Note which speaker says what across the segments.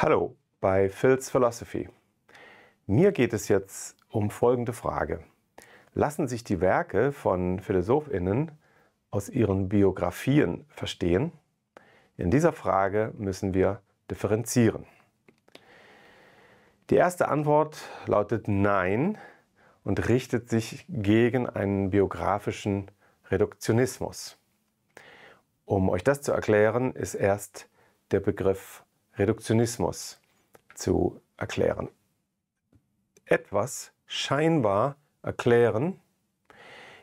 Speaker 1: Hallo bei Phil's Philosophy. Mir geht es jetzt um folgende Frage. Lassen sich die Werke von Philosophinnen aus ihren Biografien verstehen? In dieser Frage müssen wir differenzieren. Die erste Antwort lautet Nein und richtet sich gegen einen biografischen Reduktionismus. Um euch das zu erklären, ist erst der Begriff Reduktionismus zu erklären. Etwas scheinbar erklären,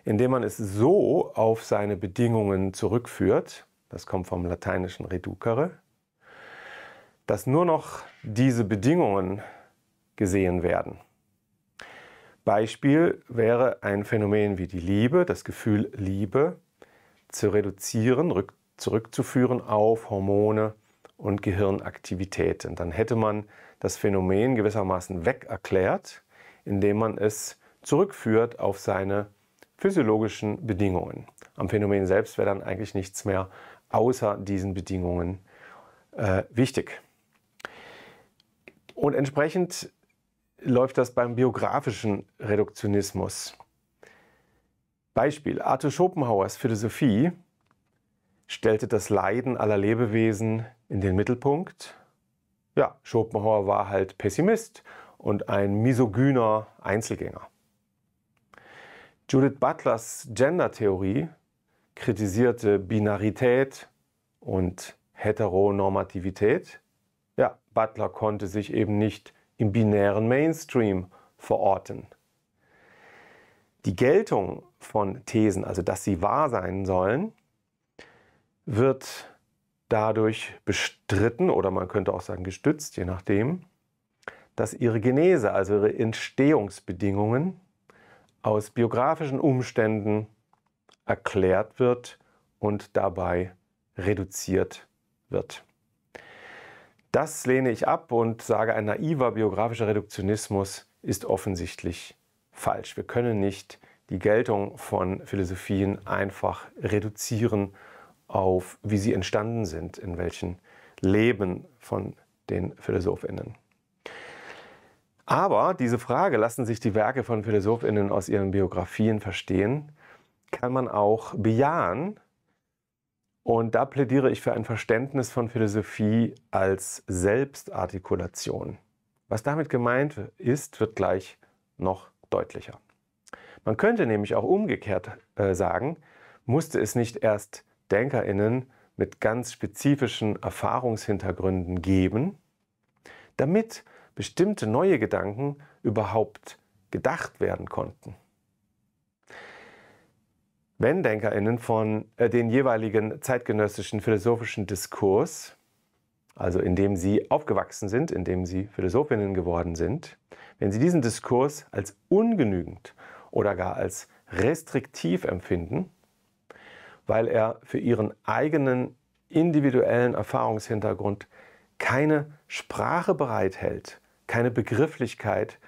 Speaker 1: indem man es so auf seine Bedingungen zurückführt, das kommt vom lateinischen reducere, dass nur noch diese Bedingungen gesehen werden. Beispiel wäre ein Phänomen wie die Liebe, das Gefühl Liebe zu reduzieren, zurückzuführen auf Hormone, und Gehirnaktivitäten. Dann hätte man das Phänomen gewissermaßen wegerklärt, indem man es zurückführt auf seine physiologischen Bedingungen. Am Phänomen selbst wäre dann eigentlich nichts mehr außer diesen Bedingungen äh, wichtig. Und entsprechend läuft das beim biografischen Reduktionismus. Beispiel Arthur Schopenhauers Philosophie stellte das Leiden aller Lebewesen in den Mittelpunkt. Ja, Schopenhauer war halt Pessimist und ein misogyner Einzelgänger. Judith Butlers Gender-Theorie kritisierte Binarität und Heteronormativität. Ja, Butler konnte sich eben nicht im binären Mainstream verorten. Die Geltung von Thesen, also dass sie wahr sein sollen, wird dadurch bestritten oder man könnte auch sagen gestützt, je nachdem, dass ihre Genese, also ihre Entstehungsbedingungen aus biografischen Umständen erklärt wird und dabei reduziert wird. Das lehne ich ab und sage, ein naiver biografischer Reduktionismus ist offensichtlich falsch. Wir können nicht die Geltung von Philosophien einfach reduzieren auf, wie sie entstanden sind, in welchen Leben von den PhilosophInnen. Aber diese Frage, lassen sich die Werke von PhilosophInnen aus ihren Biografien verstehen, kann man auch bejahen. Und da plädiere ich für ein Verständnis von Philosophie als Selbstartikulation. Was damit gemeint ist, wird gleich noch deutlicher. Man könnte nämlich auch umgekehrt äh, sagen, musste es nicht erst DenkerInnen mit ganz spezifischen Erfahrungshintergründen geben, damit bestimmte neue Gedanken überhaupt gedacht werden konnten. Wenn DenkerInnen von äh, den jeweiligen zeitgenössischen philosophischen Diskurs, also in dem sie aufgewachsen sind, in dem sie Philosophinnen geworden sind, wenn sie diesen Diskurs als ungenügend oder gar als restriktiv empfinden, weil er für ihren eigenen individuellen Erfahrungshintergrund keine Sprache bereithält, keine Begrifflichkeit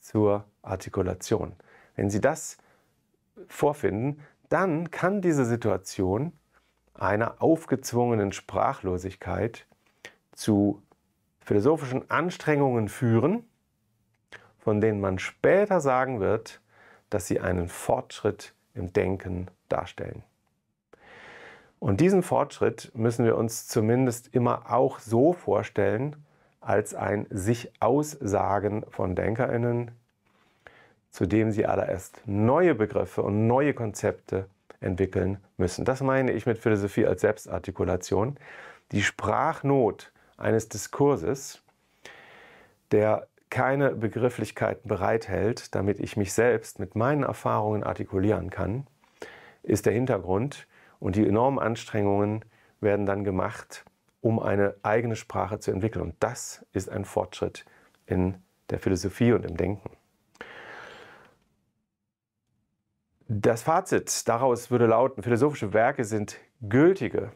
Speaker 1: zur Artikulation. Wenn Sie das vorfinden, dann kann diese Situation einer aufgezwungenen Sprachlosigkeit zu philosophischen Anstrengungen führen, von denen man später sagen wird, dass sie einen Fortschritt im Denken darstellen. Und diesen Fortschritt müssen wir uns zumindest immer auch so vorstellen, als ein sich Aussagen von DenkerInnen, zu dem sie allererst neue Begriffe und neue Konzepte entwickeln müssen. Das meine ich mit Philosophie als Selbstartikulation. Die Sprachnot eines Diskurses, der keine Begrifflichkeiten bereithält, damit ich mich selbst mit meinen Erfahrungen artikulieren kann, ist der Hintergrund, und die enormen Anstrengungen werden dann gemacht, um eine eigene Sprache zu entwickeln. Und das ist ein Fortschritt in der Philosophie und im Denken. Das Fazit daraus würde lauten, philosophische Werke sind gültige,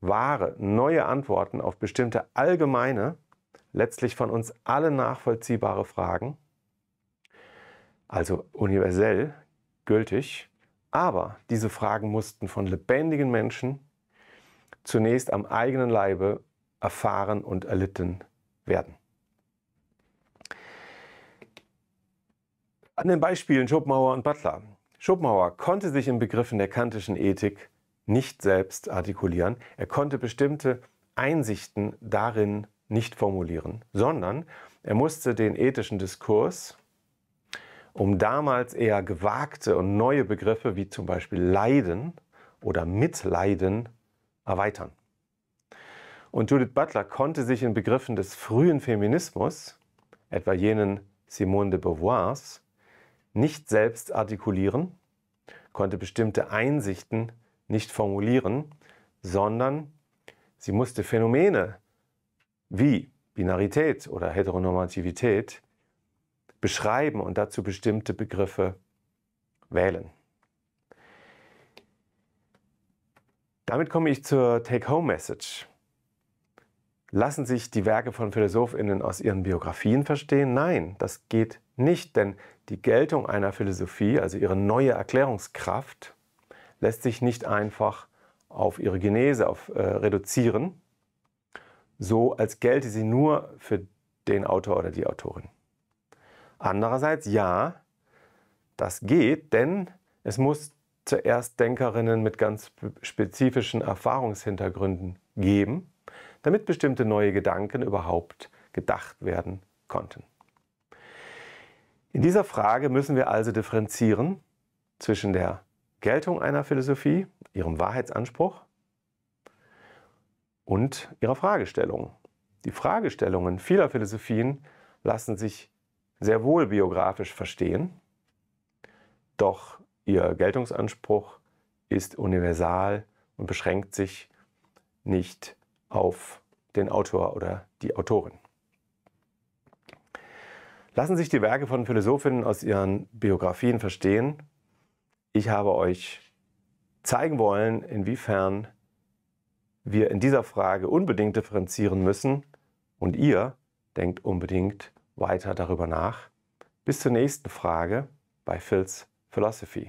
Speaker 1: wahre, neue Antworten auf bestimmte allgemeine, letztlich von uns alle nachvollziehbare Fragen, also universell gültig, aber diese Fragen mussten von lebendigen Menschen zunächst am eigenen Leibe erfahren und erlitten werden. An den Beispielen Schopenhauer und Butler. Schopenhauer konnte sich in Begriffen der kantischen Ethik nicht selbst artikulieren. Er konnte bestimmte Einsichten darin nicht formulieren, sondern er musste den ethischen Diskurs um damals eher gewagte und neue Begriffe wie zum Beispiel Leiden oder Mitleiden erweitern. Und Judith Butler konnte sich in Begriffen des frühen Feminismus, etwa jenen Simone de Beauvoirs, nicht selbst artikulieren, konnte bestimmte Einsichten nicht formulieren, sondern sie musste Phänomene wie Binarität oder Heteronormativität beschreiben und dazu bestimmte Begriffe wählen. Damit komme ich zur Take-Home-Message. Lassen sich die Werke von Philosophinnen aus ihren Biografien verstehen? Nein, das geht nicht, denn die Geltung einer Philosophie, also ihre neue Erklärungskraft, lässt sich nicht einfach auf ihre Genese auf, äh, reduzieren, so als gelte sie nur für den Autor oder die Autorin. Andererseits ja, das geht, denn es muss zuerst Denkerinnen mit ganz spezifischen Erfahrungshintergründen geben, damit bestimmte neue Gedanken überhaupt gedacht werden konnten. In dieser Frage müssen wir also differenzieren zwischen der Geltung einer Philosophie, ihrem Wahrheitsanspruch und ihrer Fragestellung. Die Fragestellungen vieler Philosophien lassen sich sehr wohl biografisch verstehen, doch ihr Geltungsanspruch ist universal und beschränkt sich nicht auf den Autor oder die Autorin. Lassen sich die Werke von Philosophinnen aus ihren Biografien verstehen. Ich habe euch zeigen wollen, inwiefern wir in dieser Frage unbedingt differenzieren müssen und ihr denkt unbedingt weiter darüber nach. Bis zur nächsten Frage bei Phil's Philosophy.